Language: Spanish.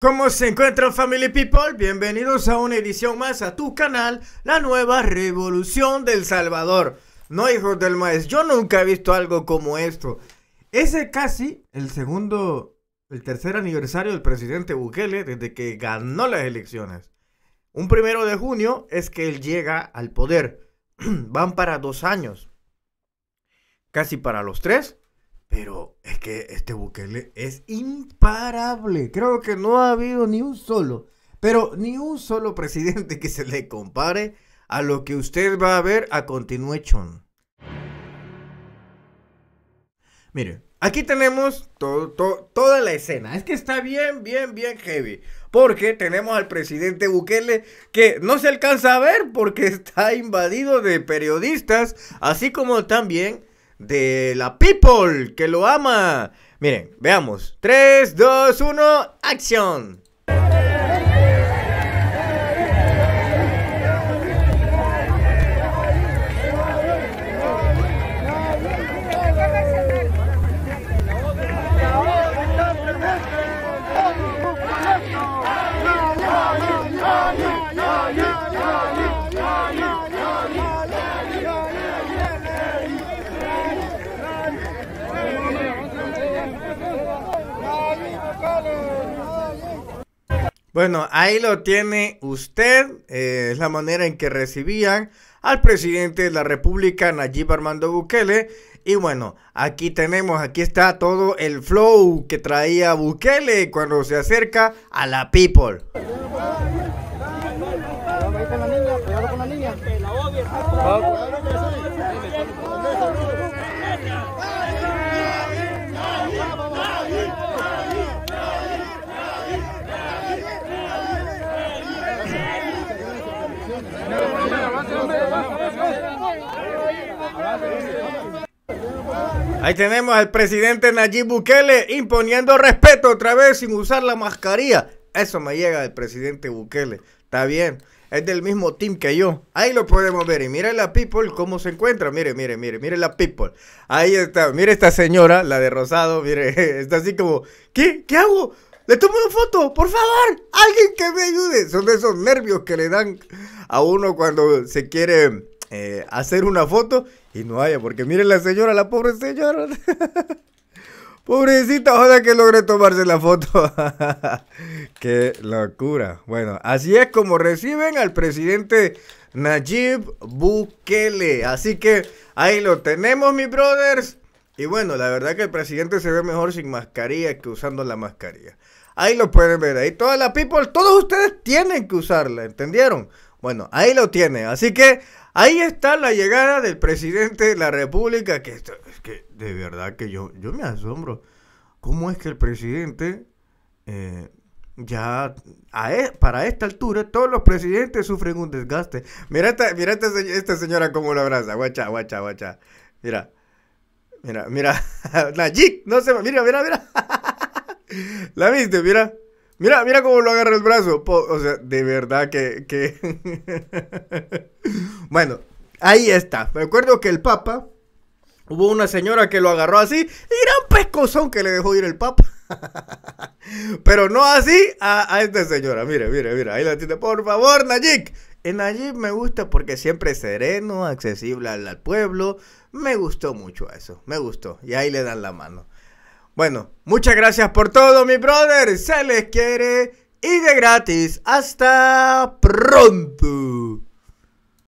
¿Cómo se encuentran Family People? Bienvenidos a una edición más a tu canal, la nueva revolución del Salvador. No, hijos del maestro, yo nunca he visto algo como esto. Ese casi el segundo, el tercer aniversario del presidente Bukele desde que ganó las elecciones. Un primero de junio es que él llega al poder. Van para dos años. Casi para los tres. Pero es que este Bukele es imparable. Creo que no ha habido ni un solo, pero ni un solo presidente que se le compare a lo que usted va a ver a continuación. Mire, aquí tenemos toda la escena. Es que está bien, bien, bien heavy. Porque tenemos al presidente Bukele que no se alcanza a ver porque está invadido de periodistas, así como también de la people que lo ama. Miren, veamos. 3, 2, 1, acción. Bueno, ahí lo tiene usted, eh, es la manera en que recibían al presidente de la República, Nayib Armando Bukele. Y bueno, aquí tenemos, aquí está todo el flow que traía Bukele cuando se acerca a la People. Ahí tenemos al presidente Nayib Bukele imponiendo respeto otra vez sin usar la mascarilla. Eso me llega del presidente Bukele. Está bien. Es del mismo team que yo. Ahí lo podemos ver. Y mire la people cómo se encuentra. Mire, mire, mire, mire la people. Ahí está. Mire esta señora, la de rosado. Mire, está así como, ¿qué? ¿Qué hago? Le tomo una foto, por favor. Alguien que me ayude. Son de esos nervios que le dan a uno cuando se quiere eh, hacer una foto y no haya, porque miren la señora, la pobre señora. Pobrecita, ojalá que logre tomarse la foto. Qué locura. Bueno, así es como reciben al presidente Najib Bukele. Así que ahí lo tenemos, mis brothers. Y bueno, la verdad que el presidente se ve mejor sin mascarilla que usando la mascarilla. Ahí lo pueden ver, ahí toda la people, todos ustedes tienen que usarla, ¿entendieron? Bueno, ahí lo tiene. Así que ahí está la llegada del presidente de la República, que, es que de verdad que yo, yo me asombro. ¿Cómo es que el presidente, eh, ya e, para esta altura, todos los presidentes sufren un desgaste? Mira esta, mira esta, señora cómo lo abraza. Guacha, guacha, guacha. Mira, mira, mira. no se Mira, mira, mira. ¿La viste? Mira. Mira, mira cómo lo agarra el brazo. O sea, de verdad que... que... bueno, ahí está. Me acuerdo que el Papa... Hubo una señora que lo agarró así y gran pescozón que le dejó ir el Papa. Pero no así a, esta señora. Mire, mire, mira, Ahí la tiene. Por favor, Najik. En eh, me gusta porque siempre es sereno, accesible al, pueblo. Me gustó mucho eso, me gustó. Y ahí le dan la mano. Bueno, muchas gracias por todo, mi brother. Se les quiere y de gratis. Hasta pronto.